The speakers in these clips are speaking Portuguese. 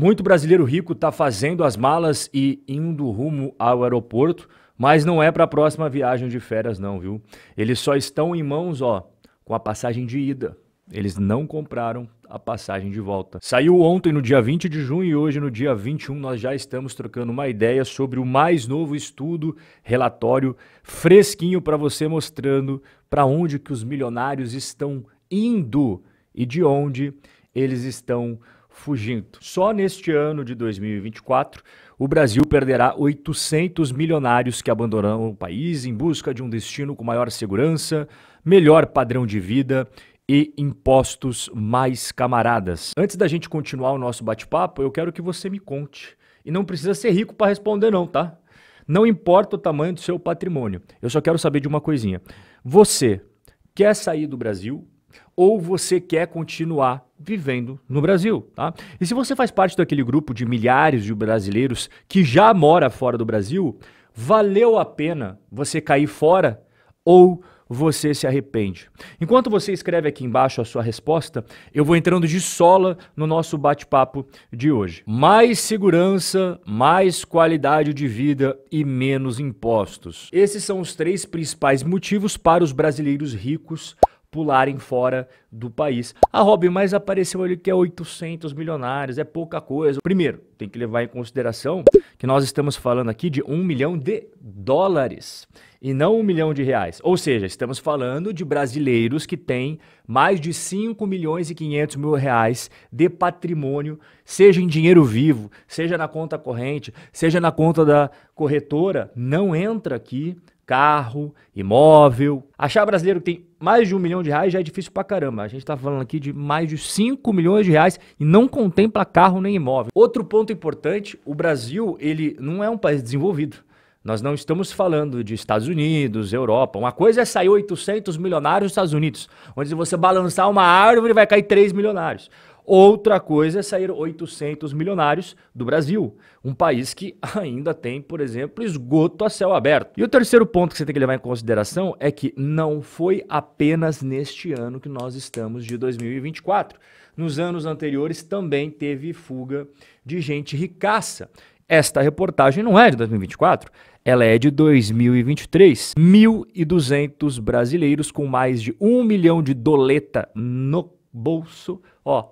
Muito brasileiro rico está fazendo as malas e indo rumo ao aeroporto, mas não é para a próxima viagem de férias não, viu? Eles só estão em mãos, ó, com a passagem de ida. Eles não compraram a passagem de volta. Saiu ontem no dia 20 de junho e hoje no dia 21 nós já estamos trocando uma ideia sobre o mais novo estudo, relatório fresquinho para você mostrando para onde que os milionários estão indo e de onde eles estão fugindo. Só neste ano de 2024, o Brasil perderá 800 milionários que abandonaram o país em busca de um destino com maior segurança, melhor padrão de vida e impostos mais camaradas. Antes da gente continuar o nosso bate-papo, eu quero que você me conte. E não precisa ser rico para responder não, tá? Não importa o tamanho do seu patrimônio. Eu só quero saber de uma coisinha. Você quer sair do Brasil ou você quer continuar vivendo no Brasil, tá? E se você faz parte daquele grupo de milhares de brasileiros que já mora fora do Brasil, valeu a pena você cair fora ou você se arrepende? Enquanto você escreve aqui embaixo a sua resposta, eu vou entrando de sola no nosso bate-papo de hoje. Mais segurança, mais qualidade de vida e menos impostos. Esses são os três principais motivos para os brasileiros ricos pularem fora do país. Ah, Robin, mas apareceu ali que é 800 milionários, é pouca coisa. Primeiro, tem que levar em consideração que nós estamos falando aqui de 1 milhão de dólares e não 1 milhão de reais. Ou seja, estamos falando de brasileiros que têm mais de 5 milhões e 500 mil reais de patrimônio, seja em dinheiro vivo, seja na conta corrente, seja na conta da corretora, não entra aqui carro, imóvel. Achar brasileiro que tem mais de um milhão de reais já é difícil pra caramba. A gente tá falando aqui de mais de 5 milhões de reais e não contempla carro nem imóvel. Outro ponto importante, o Brasil, ele não é um país desenvolvido. Nós não estamos falando de Estados Unidos, Europa. Uma coisa é sair 800 milionários dos Estados Unidos, onde você balançar uma árvore vai cair 3 milionários. Outra coisa é sair 800 milionários do Brasil, um país que ainda tem, por exemplo, esgoto a céu aberto. E o terceiro ponto que você tem que levar em consideração é que não foi apenas neste ano que nós estamos de 2024. Nos anos anteriores também teve fuga de gente ricaça. Esta reportagem não é de 2024, ela é de 2023. 1.200 brasileiros com mais de um milhão de doleta no bolso, ó,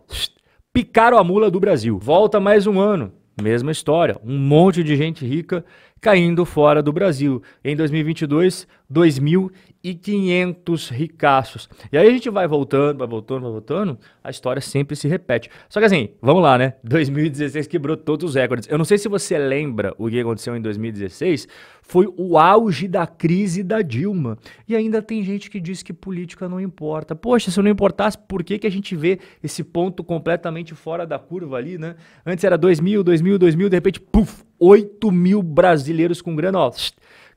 picaram a mula do Brasil. Volta mais um ano, mesma história, um monte de gente rica caindo fora do Brasil. Em 2022, 2.500 ricaços. E aí a gente vai voltando, vai voltando, vai voltando, a história sempre se repete. Só que assim, vamos lá, né? 2016 quebrou todos os recordes. Eu não sei se você lembra o que aconteceu em 2016, foi o auge da crise da Dilma. E ainda tem gente que diz que política não importa. Poxa, se não importasse, por que, que a gente vê esse ponto completamente fora da curva ali, né? Antes era 2.000, mil, 2.000, mil, mil, de repente, puf, 8 mil brasileiros com grana, ó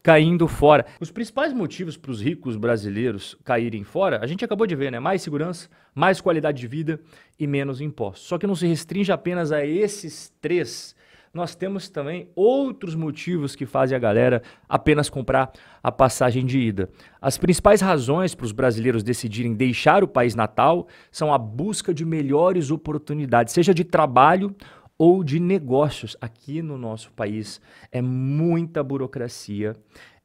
caindo fora. Os principais motivos para os ricos brasileiros caírem fora, a gente acabou de ver, né? Mais segurança, mais qualidade de vida e menos impostos. Só que não se restringe apenas a esses três nós temos também outros motivos que fazem a galera apenas comprar a passagem de ida. As principais razões para os brasileiros decidirem deixar o país natal são a busca de melhores oportunidades, seja de trabalho ou de negócios. Aqui no nosso país é muita burocracia,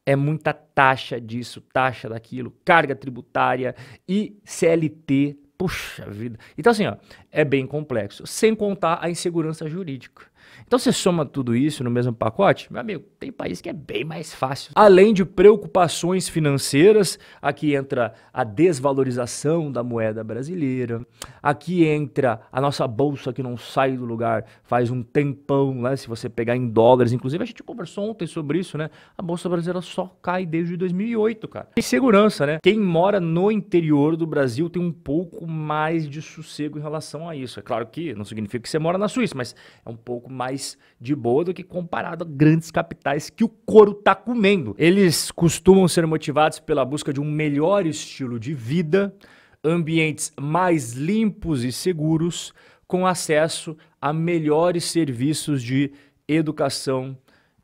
é muita taxa disso, taxa daquilo, carga tributária e CLT. Puxa vida. Então, assim, ó, é bem complexo. Sem contar a insegurança jurídica. Então você soma tudo isso no mesmo pacote, meu amigo, tem país que é bem mais fácil. Além de preocupações financeiras, aqui entra a desvalorização da moeda brasileira, aqui entra a nossa bolsa que não sai do lugar faz um tempão, né? Se você pegar em dólares, inclusive a gente conversou ontem sobre isso, né? A bolsa brasileira só cai desde 2008, cara. E segurança, né? Quem mora no interior do Brasil tem um pouco mais de sossego em relação a isso. É claro que não significa que você mora na Suíça, mas é um pouco mais de boa do que comparado a grandes capitais que o couro tá comendo. Eles costumam ser motivados pela busca de um melhor estilo de vida, ambientes mais limpos e seguros, com acesso a melhores serviços de educação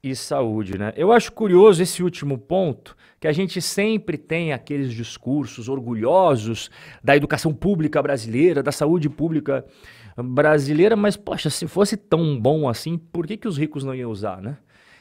e saúde, né? Eu acho curioso esse último ponto, que a gente sempre tem aqueles discursos orgulhosos da educação pública brasileira, da saúde pública brasileira, brasileira, mas poxa, se fosse tão bom assim, por que, que os ricos não iam usar, né?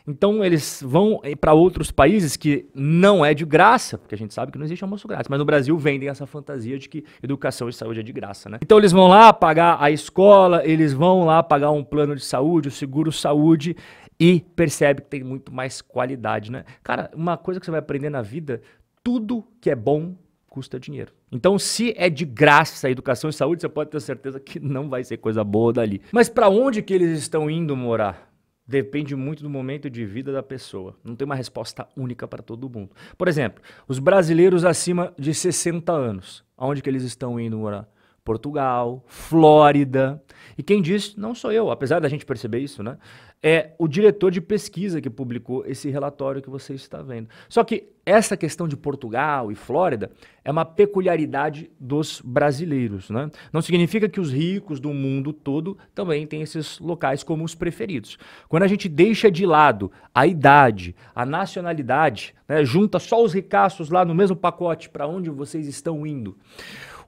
Então eles vão eh, para outros países que não é de graça, porque a gente sabe que não existe almoço grátis, mas no Brasil vendem essa fantasia de que educação e saúde é de graça, né? Então eles vão lá pagar a escola, eles vão lá pagar um plano de saúde, o seguro saúde e percebe que tem muito mais qualidade, né? Cara, uma coisa que você vai aprender na vida, tudo que é bom custa dinheiro. Então, se é de graça educação e saúde, você pode ter certeza que não vai ser coisa boa dali. Mas para onde que eles estão indo morar? Depende muito do momento de vida da pessoa. Não tem uma resposta única para todo mundo. Por exemplo, os brasileiros acima de 60 anos, aonde que eles estão indo morar? Portugal, Flórida. E quem diz não sou eu, apesar da gente perceber isso, né? É o diretor de pesquisa que publicou esse relatório que você está vendo. Só que essa questão de Portugal e Flórida é uma peculiaridade dos brasileiros, né? Não significa que os ricos do mundo todo também têm esses locais como os preferidos. Quando a gente deixa de lado a idade, a nacionalidade, né, junta só os ricaços lá no mesmo pacote para onde vocês estão indo.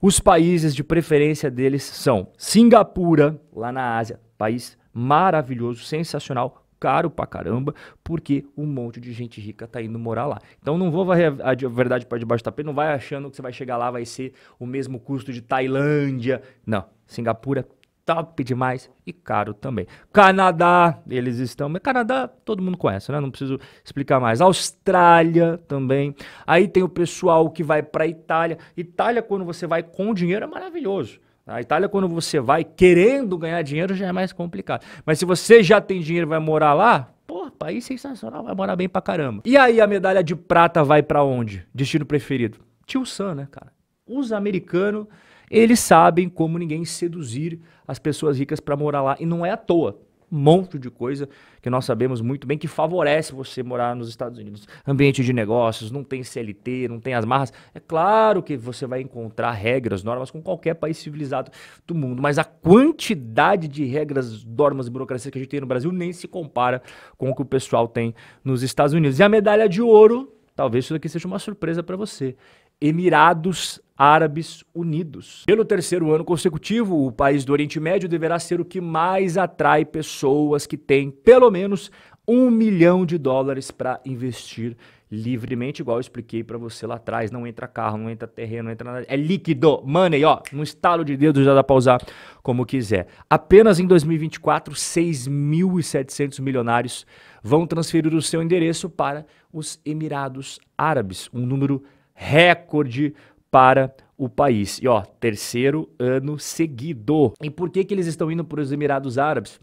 Os países de preferência deles são Singapura, lá na Ásia, país maravilhoso, sensacional, caro pra caramba, porque um monte de gente rica tá indo morar lá. Então não vou varrer a verdade para debaixo do tapete, não vai achando que você vai chegar lá vai ser o mesmo custo de Tailândia. Não, Singapura top demais e caro também. Canadá, eles estão. Canadá todo mundo conhece, né? Não preciso explicar mais. Austrália também. Aí tem o pessoal que vai para Itália. Itália, quando você vai com dinheiro, é maravilhoso. A Itália, quando você vai querendo ganhar dinheiro, já é mais complicado. Mas se você já tem dinheiro e vai morar lá, pô, país sensacional, vai morar bem pra caramba. E aí a medalha de prata vai para onde? Destino preferido? Tio Sam, né, cara? Os americanos eles sabem como ninguém seduzir as pessoas ricas para morar lá. E não é à toa. Um monte de coisa que nós sabemos muito bem que favorece você morar nos Estados Unidos. Ambiente de negócios, não tem CLT, não tem as marras. É claro que você vai encontrar regras, normas com qualquer país civilizado do mundo, mas a quantidade de regras, normas e burocracia que a gente tem no Brasil nem se compara com o que o pessoal tem nos Estados Unidos. E a medalha de ouro, talvez isso daqui seja uma surpresa para você. Emirados Árabes Unidos. Pelo terceiro ano consecutivo, o país do Oriente Médio deverá ser o que mais atrai pessoas que têm pelo menos um milhão de dólares para investir livremente, igual eu expliquei para você lá atrás. Não entra carro, não entra terreno, não entra nada. É líquido, money, ó. No estalo de dedo já dá para usar como quiser. Apenas em 2024, 6.700 milionários vão transferir o seu endereço para os Emirados Árabes, um número recorde para o país. E ó, terceiro ano seguido. E por que que eles estão indo para os Emirados Árabes?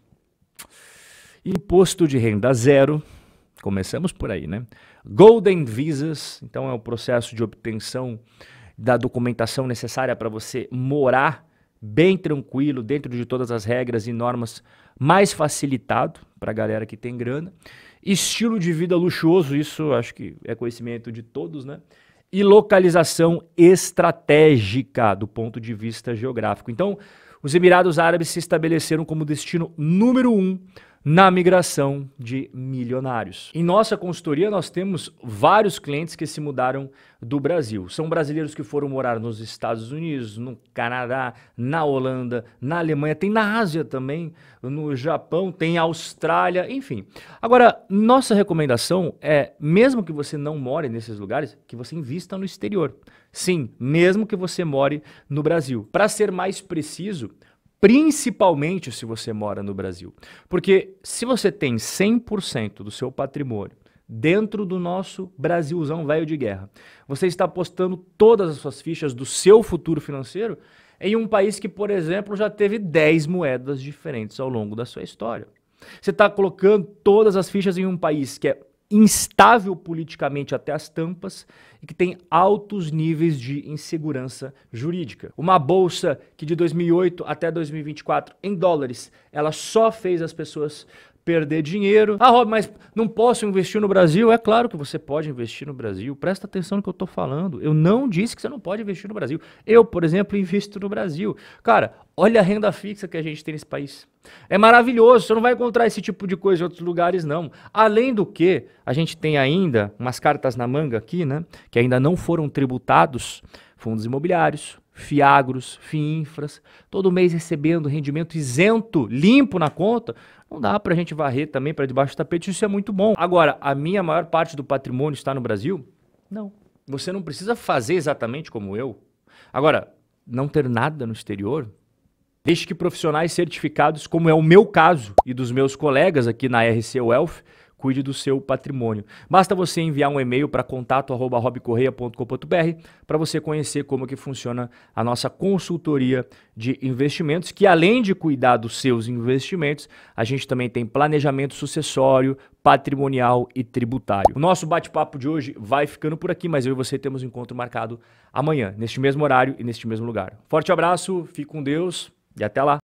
Imposto de renda zero. Começamos por aí, né? Golden Visas, então é o processo de obtenção da documentação necessária para você morar bem tranquilo, dentro de todas as regras e normas, mais facilitado para a galera que tem grana. Estilo de vida luxuoso, isso acho que é conhecimento de todos, né? e localização estratégica do ponto de vista geográfico. Então, os Emirados Árabes se estabeleceram como destino número um na migração de milionários. Em nossa consultoria, nós temos vários clientes que se mudaram do Brasil. São brasileiros que foram morar nos Estados Unidos, no Canadá, na Holanda, na Alemanha, tem na Ásia também, no Japão, tem Austrália, enfim. Agora, nossa recomendação é, mesmo que você não more nesses lugares, que você invista no exterior. Sim, mesmo que você more no Brasil. Para ser mais preciso, principalmente se você mora no Brasil. Porque se você tem 100% do seu patrimônio dentro do nosso Brasilzão velho de guerra, você está apostando todas as suas fichas do seu futuro financeiro em um país que, por exemplo, já teve 10 moedas diferentes ao longo da sua história. Você está colocando todas as fichas em um país que é instável politicamente até as tampas e que tem altos níveis de insegurança jurídica. Uma bolsa que de 2008 até 2024 em dólares, ela só fez as pessoas perder dinheiro. Ah, Rob, mas não posso investir no Brasil? É claro que você pode investir no Brasil. Presta atenção no que eu estou falando. Eu não disse que você não pode investir no Brasil. Eu, por exemplo, invisto no Brasil. Cara, olha a renda fixa que a gente tem nesse país. É maravilhoso, você não vai encontrar esse tipo de coisa em outros lugares, não. Além do que, a gente tem ainda umas cartas na manga aqui, né? Que ainda não foram tributados, fundos imobiliários, Fiagros, finfras, todo mês recebendo rendimento isento, limpo na conta, não dá para a gente varrer também para debaixo do tapete, isso é muito bom. Agora, a minha maior parte do patrimônio está no Brasil? Não. Você não precisa fazer exatamente como eu. Agora, não ter nada no exterior, desde que profissionais certificados, como é o meu caso e dos meus colegas aqui na RC Wealth, cuide do seu patrimônio. Basta você enviar um e-mail para contato@robcorreia.com.br para você conhecer como que funciona a nossa consultoria de investimentos, que além de cuidar dos seus investimentos, a gente também tem planejamento sucessório, patrimonial e tributário. O nosso bate-papo de hoje vai ficando por aqui, mas eu e você temos um encontro marcado amanhã, neste mesmo horário e neste mesmo lugar. Forte abraço, fique com Deus e até lá.